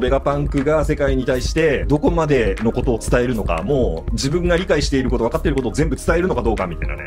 ベガパンクが世界に対してどこまでのことを伝えるのか、もう自分が理解していること、分かっていることを全部伝えるのかどうかみたいなね。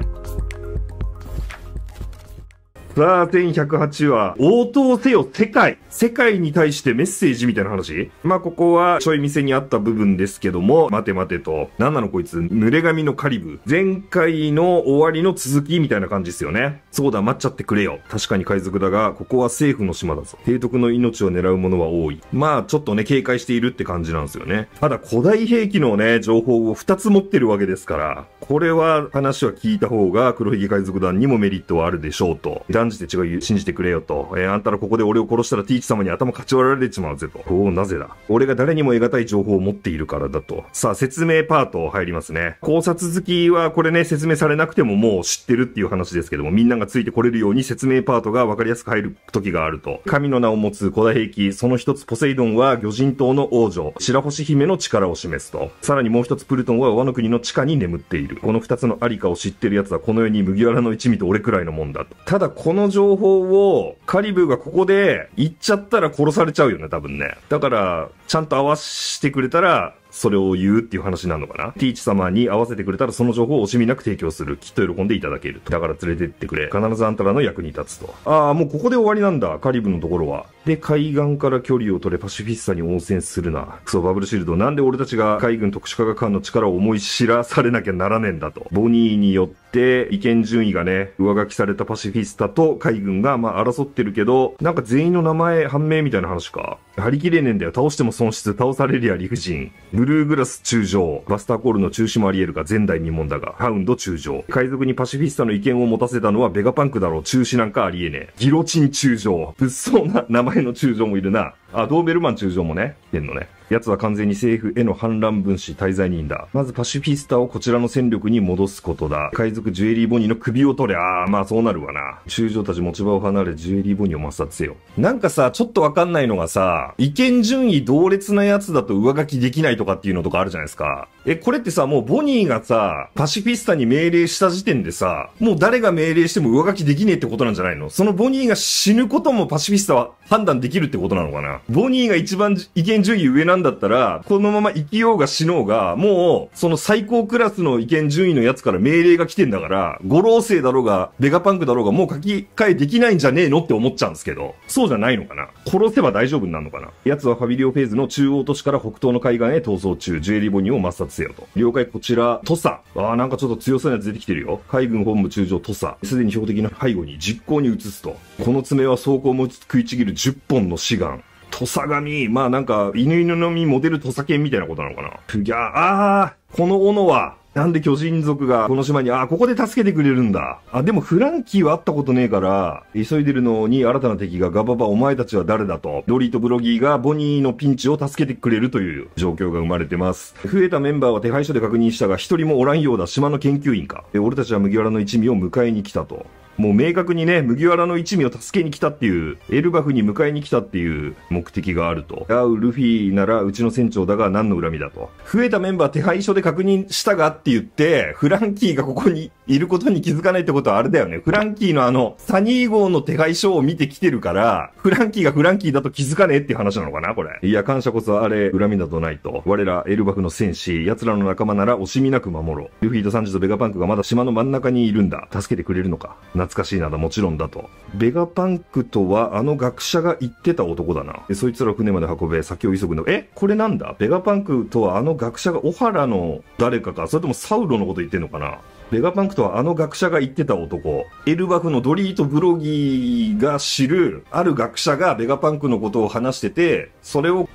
ザー1108は、応答せよ世界世界に対してメッセージみたいな話まあ、ここは、ちょい店にあった部分ですけども、待て待てと、なんなのこいつ、濡れ髪のカリブ。前回の終わりの続きみたいな感じですよね。そうだ、待っちゃってくれよ。確かに海賊だが、ここは政府の島だぞ。提督の命を狙う者は多い。まあ、ちょっとね、警戒しているって感じなんですよね。ただ、古代兵器のね、情報を2つ持ってるわけですから、これは話は聞いた方が黒ひげ海賊団にもメリットはあるでしょうと。案じて違う、信じてくれよと。えー、あんたらここで俺を殺したらティーチ様に頭かち割られちまうぜと。おお、なぜだ。俺が誰にも得難い情報を持っているからだと。さあ、説明パート入りますね。考察好きはこれね、説明されなくてももう知ってるっていう話ですけども、みんながついてこれるように説明パートが分かりやすく入る時があると。神の名を持つ古代兵器、その一つポセイドンは魚人島の王女、白星姫の力を示すと。さらにもう一つプルトンは和の国の地下に眠っている。この二つのありかを知ってる奴はこの世に麦わらの一味と俺くらいのもんだと。ただここの情報をカリブーがここで言っちゃったら殺されちゃうよね、多分ね。だから、ちゃんと合わしてくれたら、それを言うっていう話なのかなティーチ様に合わせてくれたらその情報を惜しみなく提供する。きっと喜んでいただけると。だから連れてってくれ。必ずあんたらの役に立つと。ああ、もうここで終わりなんだ。カリブのところは。で、海岸から距離を取れパシフィッサに応戦するな。クソバブルシールド。なんで俺たちが海軍特殊科学館の力を思い知らされなきゃならねえんだと。ボニーによって、意見順位がね、上書きされたパシフィスタと海軍が、まあ、争ってるけど、なんか全員の名前判明みたいな話か。張り切れねえんだよ。倒しても損失、倒されりゃ理不尽。ブルーグラス中将。バスターコールの中止もあり得るが、前代未聞だが、ハウンド中将。海賊にパシフィスタの意見を持たせたのはベガパンクだろう。中止なんかありえねえ。ギロチン中将。物騒な名前の中将もいるな。あ、ドーベルマン中将もね、来てんのね。奴は完全に政府への反乱分子滞在人だ。まずパシフィスタをこちらの戦力に戻すことだ。海賊ジュエリーボニーの首を取れ。あー、まあそうなるわな。中将たち持ち場を離れジュエリーボニーを抹殺せよ。なんかさ、ちょっとわかんないのがさ、意見順位同列なやつだと上書きできないとかっていうのとかあるじゃないですか。え、これってさ、もうボニーがさ、パシフィスタに命令した時点でさ、もう誰が命令しても上書きできねえってことなんじゃないのそのボニーが死ぬこともパシフィスタは判断できるってことなのかなボニーが一番意見順位上なんだったら、このまま生きようが死のうが、もう、その最高クラスの意見順位のやつから命令が来てんだから、五老星だろうが、ベガパンクだろうが、もう書き換えできないんじゃねえのって思っちゃうんですけど、そうじゃないのかな殺せば大丈夫になるのかな奴はファビリオフェーズの中央都市から北東の海岸へ逃走中、ジュエリーボニーを抹殺よと。了解こちら、土佐。ああ、なんかちょっと強そうなやつ出てきてるよ。海軍本部中将土佐。すでに標的の背後に実行に移すと。この爪は装甲も食いちぎる10本の志願。土佐神、まあなんか、犬犬の実モデル土佐犬みたいなことなのかな。いー、ああ、この斧は、なんで巨人族がこの島に、あ、ここで助けてくれるんだ。あ、でもフランキーは会ったことねえから、急いでるのに新たな敵がガババお前たちは誰だと、ドリーとブロギーがボニーのピンチを助けてくれるという状況が生まれてます。増えたメンバーは手配書で確認したが、一人もおらんようだ島の研究員か。俺たちは麦わらの一味を迎えに来たと。もう明確にね、麦わらの一味を助けに来たっていう、エルバフに迎えに来たっていう目的があると。あう、ルフィならうちの船長だが何の恨みだと。増えたメンバー手配書で確認したがって言って、フランキーがここにいることに気づかないってことはあれだよね。フランキーのあの、サニー号の手配書を見てきてるから、フランキーがフランキーだと気づかねえっていう話なのかな、これ。いや、感謝こそあれ、恨みなどないと。我ら、エルバフの戦士、奴らの仲間なら惜しみなく守ろう。ルフィとサンジとベガパンクがまだ島の真ん中にいるんだ。助けてくれるのか。懐かしいなだ、もちろんだと。ベガパンクとは、あの学者が言ってた男だな。そいつら船まで運べ、先を急ぐの。えこれなんだベガパンクとは、あの学者が小原の誰かか、それともサウロのこと言ってんのかなメガパンクとはあの学者が言ってた男、エルバフのドリート・ブロギーが知る、ある学者がベガパンクのことを話してて、それを伝え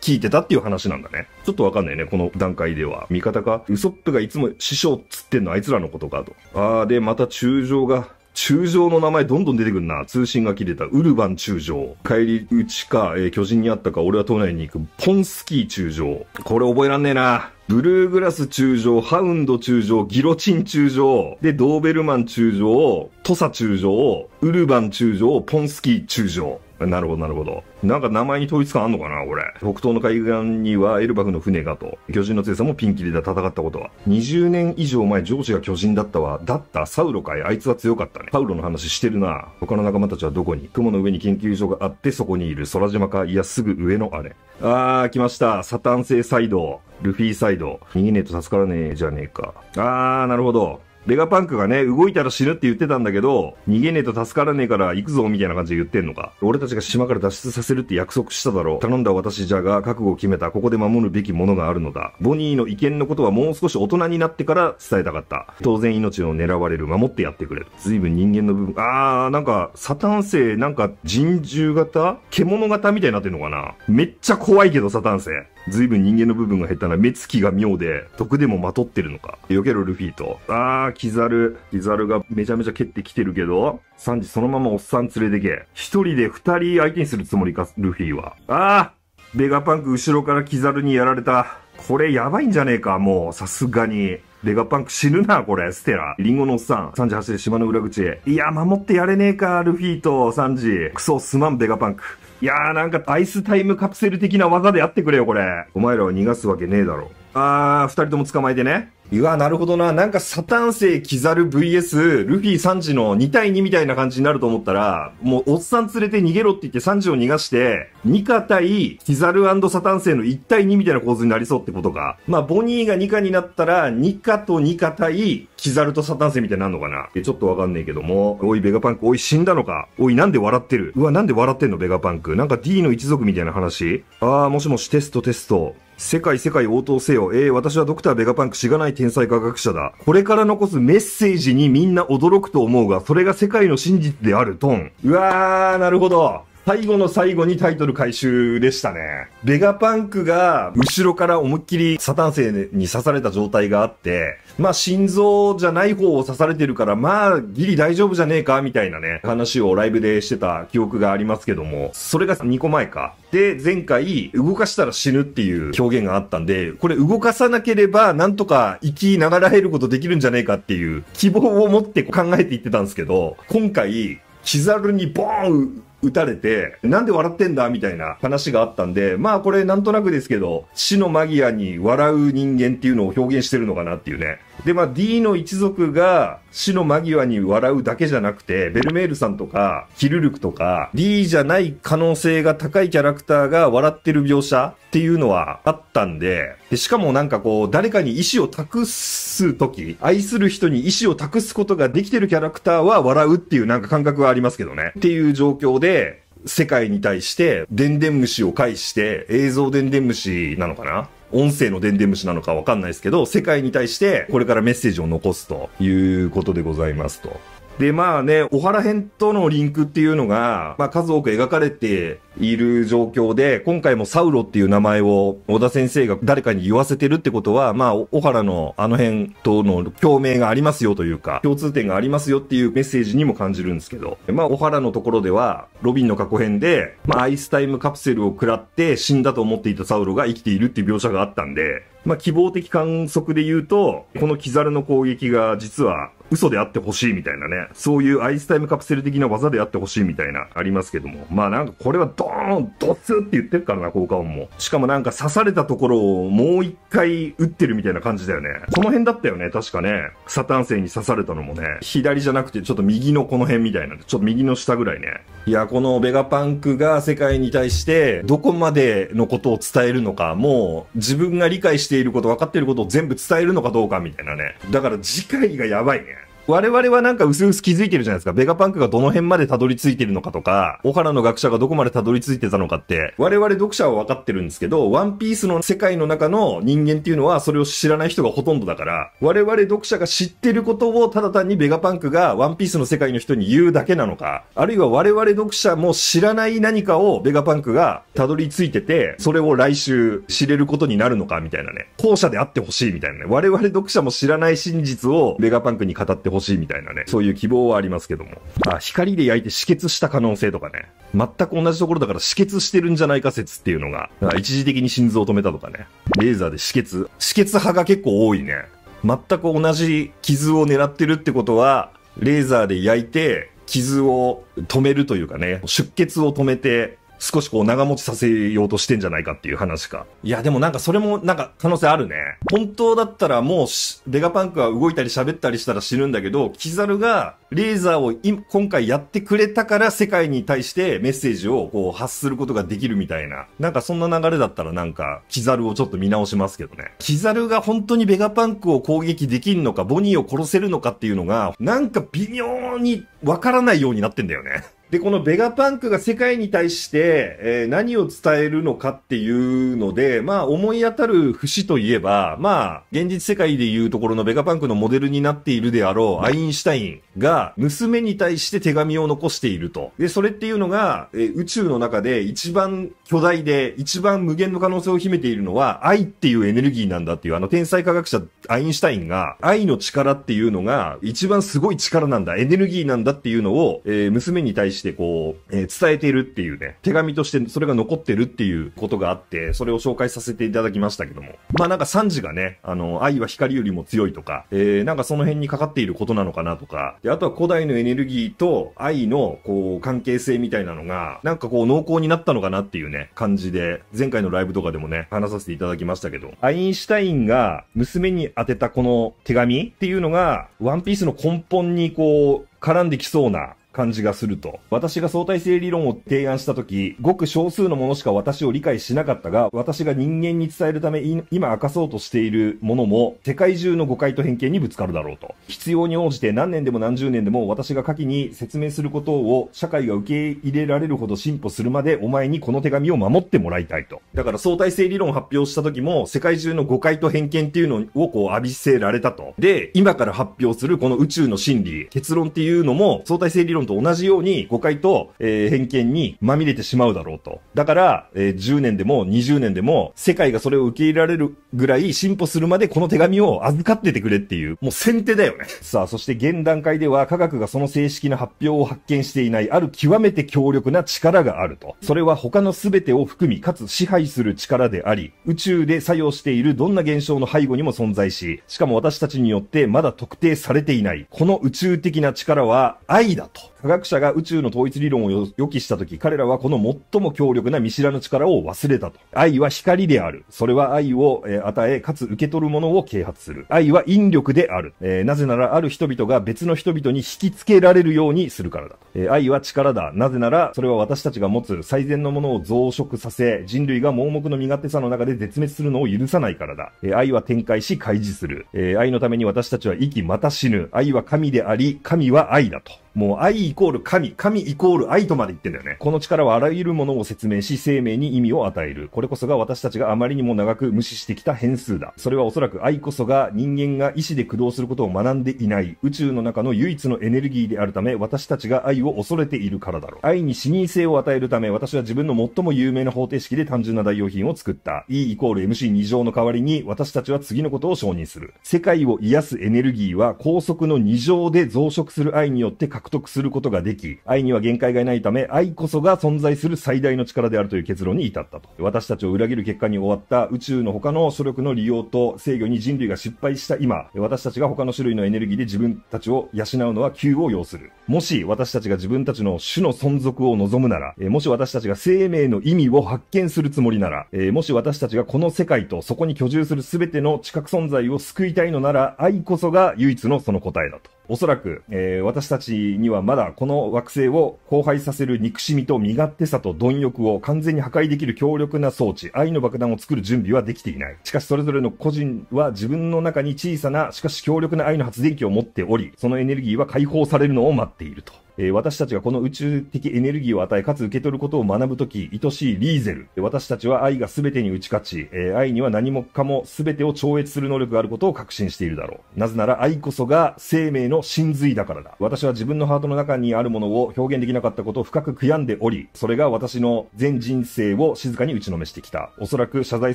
聞いてたっていう話なんだね。ちょっとわかんないね、この段階では。味方かウソップがいつも師匠っつってんのあいつらのことかと。あーで、また中将が中将の名前どんどん出てくるな。通信が切れた。ウルバン中将。帰りうちか、えー、巨人に会ったか、俺は都内に行く。ポンスキー中将。これ覚えらんねえな。ブルーグラス中将、ハウンド中将、ギロチン中将、で、ドーベルマン中将、土佐中将、ウルバン中将、ポンスキー中将。なるほど、なるほど。なんか名前に統一感あんのかな、これ。北東の海岸にはエルバフの船がと、巨人の強さもピンキリで戦ったことは。20年以上前、上司が巨人だったわ。だった、サウロかい、あいつは強かったね。サウロの話してるな。他の仲間たちはどこに雲の上に研究所があって、そこにいる。空島か、いや、すぐ上のあれ。あー、来ました。サタン星サイド。ルフィサイド。逃げねえと助からねえじゃねえか。あー、なるほど。ベガパンクがね、動いたら死ぬって言ってたんだけど、逃げねえと助からねえから行くぞみたいな感じで言ってんのか。俺たちが島から脱出させるって約束しただろう。頼んだ私じゃが、覚悟を決めた。ここで守るべきものがあるのだ。ボニーの意見のことはもう少し大人になってから伝えたかった。当然命を狙われる。守ってやってくれる。随分人間の部分。あー、なんか、サタン星、なんか、人獣型獣型みたいになってんのかなめっちゃ怖いけど、サタン星。随分人間の部分が減ったな。目つきが妙で、毒でもまとってるのか。避けろ、ルフィと。あー、キザル。キザルがめちゃめちゃ蹴ってきてるけど、サンジそのままおっさん連れてけ。一人で二人相手にするつもりか、ルフィは。あーベガパンク後ろからキザルにやられた。これやばいんじゃねえか、もう。さすがに。レガパンク死ぬな、これ、ステラ。リンゴのおっさん、38で島の裏口いや、守ってやれねえか、ルフィとサンジ。クソ、すまん、ベガパンク。いやーなんかアイスタイムカプセル的な技でやってくれよ、これ。お前らは逃がすわけねえだろ。あー、二人とも捕まえてね。うわ、なるほどな。なんかサタン星キザル VS ルフィサンジの2対2みたいな感じになると思ったら、もうおっさん連れて逃げろって言ってサンジを逃がして、ニカ対キザルサタン星の1対2みたいな構図になりそうってことか。まあ、ボニーがニカになったら、ニカとニカ対キザルとサタン星みたいになるのかな。ちょっとわかんねえけども。おい、ベガパンク、おい、死んだのか。おい、なんで笑ってる。うわ、なんで笑ってんの、ベガパンク。なんか D の一族みたいな話。あー、もしもしテストテスト。世界世界応答せよ。えー、私はドクターベガパンクしがない天才科学者だ。これから残すメッセージにみんな驚くと思うが、それが世界の真実である、トン。うわー、なるほど。最後の最後にタイトル回収でしたね。ベガパンクが後ろから思いっきりサタン星に刺された状態があって、まあ心臓じゃない方を刺されてるから、まあギリ大丈夫じゃねえかみたいなね、話をライブでしてた記憶がありますけども、それが2個前か。で、前回動かしたら死ぬっていう表現があったんで、これ動かさなければなんとか生きながらえることできるんじゃねえかっていう希望を持って考えていってたんですけど、今回、キザルにボーン撃たれて、なんで笑ってんだみたいな話があったんで、まあこれなんとなくですけど、死の間際に笑う人間っていうのを表現してるのかなっていうね。で、まあ、D の一族が死の間際に笑うだけじゃなくて、ベルメールさんとか、キルルクとか、D じゃない可能性が高いキャラクターが笑ってる描写っていうのはあったんで、でしかもなんかこう、誰かに意思を託すとき、愛する人に意思を託すことができてるキャラクターは笑うっていうなんか感覚はありますけどね。っていう状況で、世界に対して、でんでん虫を介して、映像でんでん虫なのかな音声のでんでん虫なのかわかんないですけど、世界に対してこれからメッセージを残すということでございますと。で、まあね、お原編とのリンクっていうのが、まあ数多く描かれている状況で、今回もサウロっていう名前を小田先生が誰かに言わせてるってことは、まあ、小原のあの辺との共鳴がありますよというか、共通点がありますよっていうメッセージにも感じるんですけど、まあ、小原のところでは、ロビンの過去編で、まあ、アイスタイムカプセルを食らって死んだと思っていたサウロが生きているっていう描写があったんで、まあ、希望的観測で言うと、このキザルの攻撃が実は嘘であってほしいみたいなね、そういうアイスタイムカプセル的な技であってほしいみたいな、ありますけども。まあなんかこれはドーンドツって言ってるからな、効果音も。しかもなんか刺されたところをもう一回撃ってるみたいな感じだよね。この辺だったよね、確かね。サタン星に刺されたのもね、左じゃなくてちょっと右のこの辺みたいなんで、ちょっと右の下ぐらいね。いや、このベガパンクが世界に対してどこまでのことを伝えるのか、もう自分が理解していること、分かっていることを全部伝えるのかどうかみたいなね。だから次回がやばいね。我々はなんか薄々気づいてるじゃないですか。ベガパンクがどの辺までたどり着いてるのかとか、小原の学者がどこまでたどり着いてたのかって、我々読者は分かってるんですけど、ワンピースの世界の中の人間っていうのはそれを知らない人がほとんどだから、我々読者が知ってることをただ単にベガパンクがワンピースの世界の人に言うだけなのか、あるいは我々読者も知らない何かをベガパンクがたどり着いてて、それを来週知れることになるのかみたいなね。後者であってほしいみたいなね。我々読者も知らない真実をベガパンクに語ってほしいみたいなね、そういう希望はありますけども。あ、光で焼いて止血した可能性とかね。全く同じところだから止血してるんじゃないか説っていうのが、一時的に心臓を止めたとかね。レーザーで止血。止血派が結構多いね。全く同じ傷を狙ってるってことは、レーザーで焼いて、傷を止めるというかね、出血を止めて、少しこう長持ちさせようとしてんじゃないかっていう話か。いや、でもなんかそれもなんか可能性あるね。本当だったらもう、ベガパンクは動いたり喋ったりしたら死ぬんだけど、キザルがレーザーを今回やってくれたから世界に対してメッセージをこう発することができるみたいな。なんかそんな流れだったらなんか、キザルをちょっと見直しますけどね。キザルが本当にベガパンクを攻撃できるのか、ボニーを殺せるのかっていうのが、なんか微妙にわからないようになってんだよね。で、このベガパンクが世界に対して、えー、何を伝えるのかっていうので、まあ思い当たる節といえば、まあ現実世界でいうところのベガパンクのモデルになっているであろうアインシュタインが娘に対して手紙を残していると。で、それっていうのが、えー、宇宙の中で一番巨大で一番無限の可能性を秘めているのは愛っていうエネルギーなんだっていうあの天才科学者アインシュタインが愛の力っていうのが一番すごい力なんだ、エネルギーなんだっていうのを、えー、娘に対してしてこう、えー、伝えているっていうね、手紙としてそれが残ってるっていうことがあって、それを紹介させていただきましたけども。まあなんかサンジがね、あの、愛は光よりも強いとか、えー、なんかその辺にかかっていることなのかなとか、で、あとは古代のエネルギーと愛のこう、関係性みたいなのが、なんかこう濃厚になったのかなっていうね、感じで、前回のライブとかでもね、話させていただきましたけど、アインシュタインが娘に宛てたこの手紙っていうのが、ワンピースの根本にこう、絡んできそうな感じがすると。私が相対性理論を提案したとき、ごく少数のものしか私を理解しなかったが、私が人間に伝えるため今明かそうとしているものも、世界中の誤解と偏見にぶつかるだろうと。必要に応じて何年でも何十年でも私が下記に説明することを社会が受け入れられるほど進歩するまでお前にこの手紙を守ってもらいたいと。だから相対性理論を発表した時も、世界中の誤解と偏見っていうのをこう浴びせられたと。で、今から発表するこの宇宙の真理、結論っていうのも相対性理論ンと同じように誤解と、えー、偏見にまみれてしまうだろうと。だから、えー、10年でも20年でも世界がそれを受け入れられるぐらい進歩するまでこの手紙を預かっててくれっていう、もう先手だよね。さあ、そして現段階では科学がその正式な発表を発見していないある極めて強力な力があると。それは他の全てを含み、かつ支配する力であり、宇宙で作用しているどんな現象の背後にも存在し、しかも私たちによってまだ特定されていない。この宇宙的な力は愛だと。科学者が宇宙の統一理論を予期したとき、彼らはこの最も強力な見知らぬ力を忘れたと。愛は光である。それは愛を、与え、かつ受け取るものを啓発する。愛は引力である。えー、なぜならある人々が別の人々に引きつけられるようにするからだと。えー、愛は力だ。なぜなら、それは私たちが持つ最善のものを増殖させ、人類が盲目の身勝手さの中で絶滅するのを許さないからだ。えー、愛は展開し開示する。え愛のために私たちは生きまた死ぬ。愛は神であり、神は愛だと。もう愛イコール神、神イコール愛とまで言ってんだよね。この力はあらゆるものを説明し、生命に意味を与える。これこそが私たちがあまりにも長く無視してきた変数だ。それはおそらく愛こそが人間が意志で駆動することを学んでいない、宇宙の中の唯一のエネルギーであるため、私たちが愛を恐れているからだろう。愛に視認性を与えるため、私は自分の最も有名な方程式で単純な代用品を作った。E イコール MC2 乗の代わりに、私たちは次のことを承認する。世界を癒すエネルギーは、高速の2乗で増殖する愛によって獲得することができ、愛には限界がないため、愛こそが存在する最大の力であるという結論に至ったと。私たちを裏切る結果に終わった宇宙の他の所力の利用と制御に人類が失敗した今、私たちが他の種類のエネルギーで自分たちを養うのは急を要する。もし私たちが自分たちの種の存続を望むなら、もし私たちが生命の意味を発見するつもりなら、もし私たちがこの世界とそこに居住する全ての知覚存在を救いたいのなら、愛こそが唯一のその答えだと。おそらく、えー、私たちにはまだこの惑星を荒廃させる憎しみと身勝手さと貪欲を完全に破壊できる強力な装置、愛の爆弾を作る準備はできていない。しかしそれぞれの個人は自分の中に小さな、しかし強力な愛の発電機を持っており、そのエネルギーは解放されるのを待っていると。えー、私たちがこの宇宙的エネルギーを与え、かつ受け取ることを学ぶとき、愛しいリーゼル。私たちは愛が全てに打ち勝ち、えー、愛には何もかも全てを超越する能力があることを確信しているだろう。なぜなら愛こそが生命の真髄だからだ。私は自分のハートの中にあるものを表現できなかったことを深く悔やんでおり、それが私の全人生を静かに打ちのめしてきた。おそらく謝罪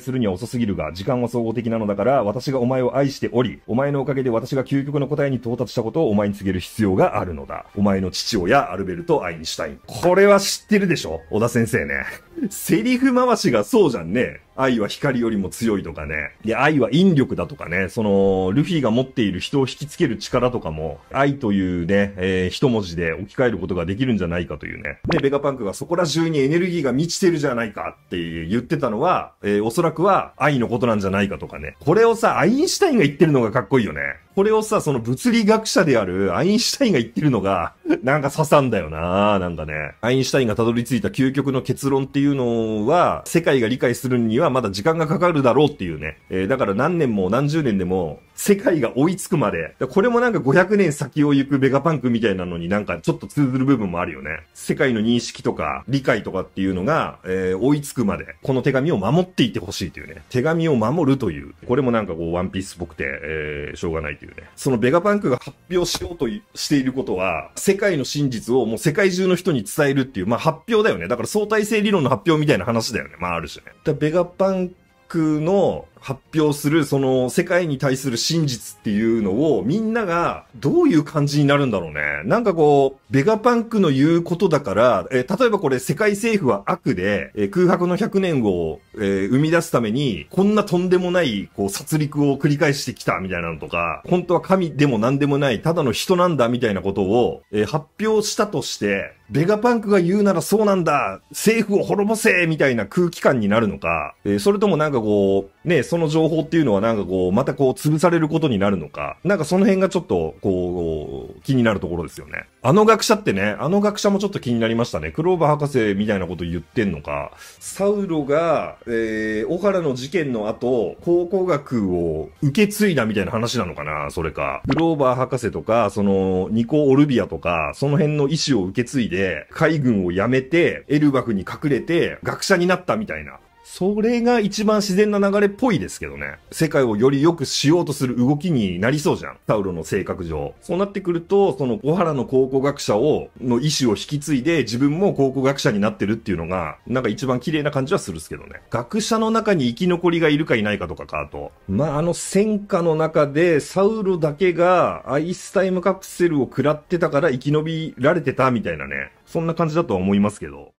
するには遅すぎるが、時間は総合的なのだから、私がお前を愛しており、お前のおかげで私が究極の答えに到達したことをお前に告げる必要があるのだ。お前の父父親、アルベルト・アインシュタイン。これは知ってるでしょ小田先生ね。セリフ回しがそうじゃんね。愛は光よりも強いとかね。で、愛は引力だとかね。その、ルフィが持っている人を引きつける力とかも、愛というね、えー、一文字で置き換えることができるんじゃないかというね。で、ベガパンクがそこら中にエネルギーが満ちてるじゃないかって言ってたのは、えー、おそらくは愛のことなんじゃないかとかね。これをさ、アインシュタインが言ってるのがかっこいいよね。これをさ、その物理学者であるアインシュタインが言ってるのが、なんか刺さんだよななんかね。アインシュタインがたどり着いた究極の結論っていうのは、世界が理解するにはまだ時間がかかるだろうっていうね。えー、だから何年も何十年でも、世界が追いつくまで。これもなんか500年先を行くベガパンクみたいなのになんかちょっと通ずる部分もあるよね。世界の認識とか理解とかっていうのが、えー、追いつくまで、この手紙を守っていってほしいというね。手紙を守るという。これもなんかこうワンピースっぽくて、えー、しょうがないというね。そのベガパンクが発表しようとしていることは、世界の真実をもう世界中の人に伝えるっていう、まあ発表だよね。だから相対性理論の発表みたいな話だよね。まあある種ね。だベガパンクの発表するその世界に対する真実っていうのをみんながどういう感じになるんだろうね。なんかこう、ベガパンクの言うことだから、えー、例えばこれ世界政府は悪で、えー、空白の100年を、えー、生み出すためにこんなとんでもないこう殺戮を繰り返してきたみたいなのとか、本当は神でも何でもないただの人なんだみたいなことを、え発表したとして、ベガパンクが言うならそうなんだ政府を滅ぼせみたいな空気感になるのか、えそれともなんかこう、ね、その情報っていうのはなんかこう、またこう、潰されることになるのか、なんかその辺がちょっと、こう、気になるところですよね。あの学者ってね、あの学者もちょっと気になりましたね。クローバー博士みたいなこと言ってんのか、サウロが、えー、小原の事件の後、考古学を受け継いだみたいな話なのかな、それか。クローバー博士とか、その、ニコ・オルビアとか、その辺の意思を受け継いで、海軍を辞めて、エルバクに隠れて、学者になったみたいな。それが一番自然な流れっぽいですけどね。世界をより良くしようとする動きになりそうじゃん。タウロの性格上。そうなってくると、その小原の考古学者を、の意思を引き継いで自分も考古学者になってるっていうのが、なんか一番綺麗な感じはするっすけどね。学者の中に生き残りがいるかいないかとかか、あと。まあ、あの戦火の中で、サウロだけがアイスタイムカプセルを食らってたから生き延びられてたみたいなね。そんな感じだとは思いますけど。